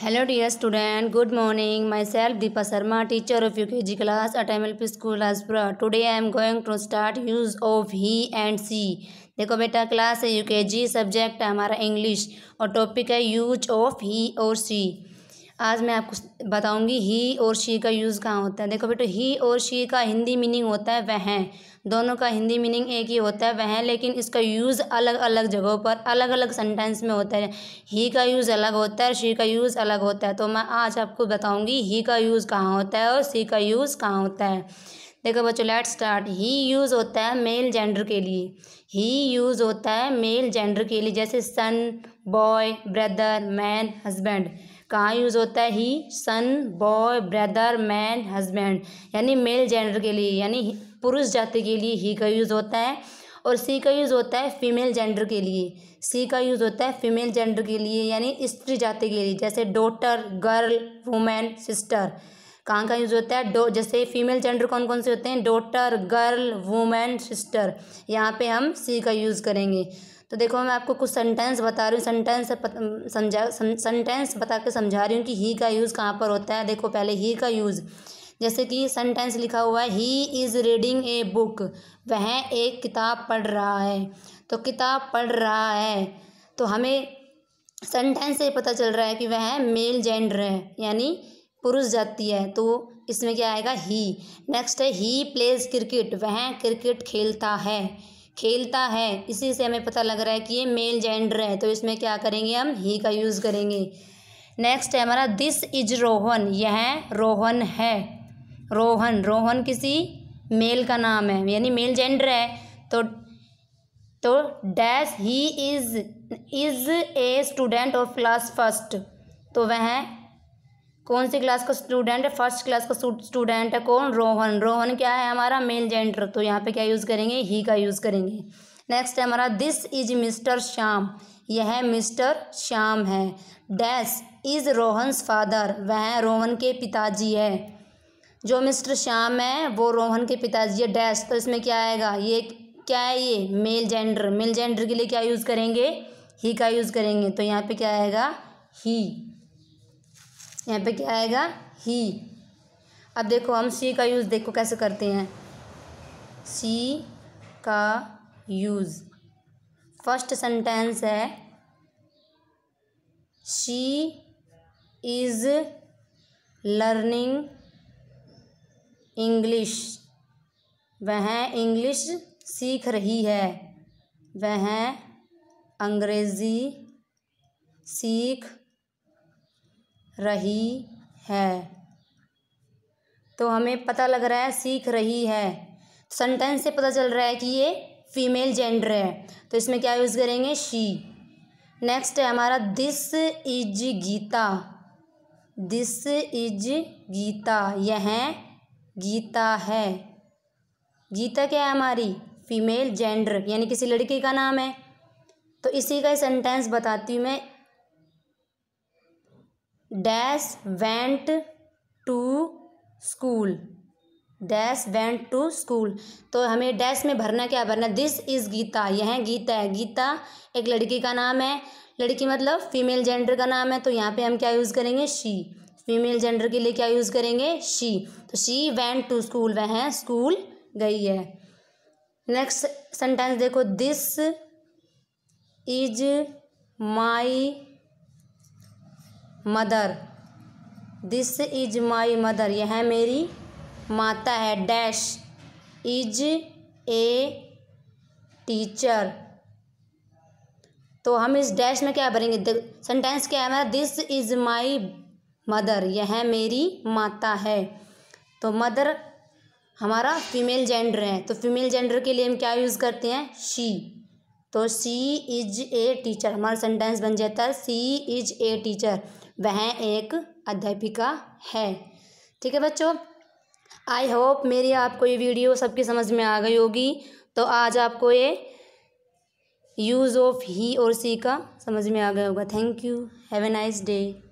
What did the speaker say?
hello dear student good morning myself Deepa Sharma teacher of U K G class at M L P school Lajpura today I am going to start use of he and she देखो बेटा class है you K ji subject है हमारा English और topic है use of ही और सी आज मैं आपको बताऊंगी ही और शी का यूज़ कहाँ होता है देखो बेटो ही और शी का हिंदी मीनिंग होता है वह दोनों का हिंदी मीनिंग एक ही होता है वह लेकिन इसका यूज़ अलग अलग जगहों पर अलग अलग सेंटेंस में होता है ही का यूज़ अलग होता है शी का यूज़ अलग होता है तो मैं आज आपको बताऊँगी ही का यूज़ कहाँ होता है और सी का यूज़ कहाँ होता है देखो बच्चों लेट स्टार्ट ही यूज़ होता है मेल जेंडर के लिए ही यूज़ होता है मेल जेंडर के लिए जैसे son boy brother man husband कहाँ यूज़ होता है he son boy brother man husband यानी मेल जेंडर के लिए यानी पुरुष जाति के लिए ही का यूज़ होता है और सी का यूज़ होता है फीमेल जेंडर के लिए सी का यूज़ होता है फीमेल जेंडर के लिए यानी स्त्री जाति के लिए जैसे डॉटर गर्ल वुमेन सिस्टर कहाँ का यूज़ होता है डो जैसे फीमेल जेंडर कौन कौन से होते हैं डॉटर गर्ल वुमेन सिस्टर यहाँ पे हम सी का यूज़ करेंगे तो देखो मैं आपको कुछ सेंटेंस बता रही हूँ सेंटेंस समझा सेंटेंस बता के समझा रही हूँ कि ही का यूज़ कहाँ पर होता है देखो पहले ही का यूज़ जैसे कि सेंटेंस लिखा हुआ है he is reading a book वह एक किताब पढ़ रहा है तो किताब पढ़ रहा है तो हमें सेंटेंस से पता चल रहा है कि वह मेल जेंडर है यानी पुरुष जाति है तो इसमें क्या आएगा ही नेक्स्ट है ही प्लेज क्रिकेट वह क्रिकेट खेलता है खेलता है इसी से हमें पता लग रहा है कि ये मेल जेंडर है तो इसमें क्या करेंगे हम ही का यूज़ करेंगे नेक्स्ट है हमारा दिस इज रोहन यह रोहन है रोहन रोहन किसी मेल का नाम है यानी मेल जेंडर है तो तो dash he is is a student of class first तो वह कौन सी क्लास का स्टूडेंट है फर्स्ट क्लास का स्टूडेंट है कौन रोहन रोहन क्या है हमारा मेल जेंडर तो यहाँ पे क्या यूज़ करेंगे ही का यूज़ करेंगे नेक्स्ट है हमारा दिस इज मिस्टर श्याम यह मिस्टर श्याम है डैश इज़ रोहनस फादर वह रोहन के पिताजी है जो मिस्टर श्याम है वो रोहन के पिताजी है डैश तो इसमें क्या आएगा ये क्या है ये मेल जेंडर मेल जेंडर के लिए क्या यूज़ करेंगे ही का यूज़ करेंगे तो यहाँ पे क्या आएगा ही यहाँ पे क्या आएगा ही अब देखो हम सी का यूज़ देखो कैसे करते हैं सी का यूज़ फर्स्ट सेंटेंस है शी इज़ लर्निंग इंग्लिश वह इंग्लिश सीख रही है वह अंग्रेज़ी सीख रही है तो हमें पता लग रहा है सीख रही है सेंटेंस से पता चल रहा है कि ये फीमेल जेंडर है तो इसमें क्या यूज़ करेंगे शी नेक्स्ट है हमारा this is Geeta this is Geeta यह गीता है गीता क्या है हमारी फीमेल जेंडर यानी किसी लड़की का नाम है तो इसी का सेंटेंस बताती हूँ मैं dash went to school dash went to school तो हमें डैश में भरना क्या भरना दिस इज़ गीता यह गीता है गीता एक लड़की का नाम है लड़की मतलब फीमेल जेंडर का नाम है तो यहाँ पे हम क्या यूज़ करेंगे शी फीमेल जेंडर के लिए क्या यूज़ करेंगे शी तो शी वेंट टू स्कूल वह स्कूल गई है नेक्स्ट सेंटेंस देखो this is my mother this is my mother यह मेरी माता है डैश इज ए टीचर तो हम इस डैश में क्या भरेंगे सेंटेंस क्या है हमारा दिस इज माई मदर यह मेरी माता है तो मदर हमारा फीमेल जेंडर है तो फीमेल जेंडर के लिए हम क्या यूज़ करते हैं शी तो सी इज ए टीचर हमारा सेंटेंस बन जाता है सी इज ए टीचर वह एक अध्यापिका है ठीक है बच्चों आई होप मेरी आपको ये वीडियो सबकी समझ में आ गई होगी तो आज आपको ये यूज़ ऑफ ही और सी का समझ में आ गया होगा thank you have a nice day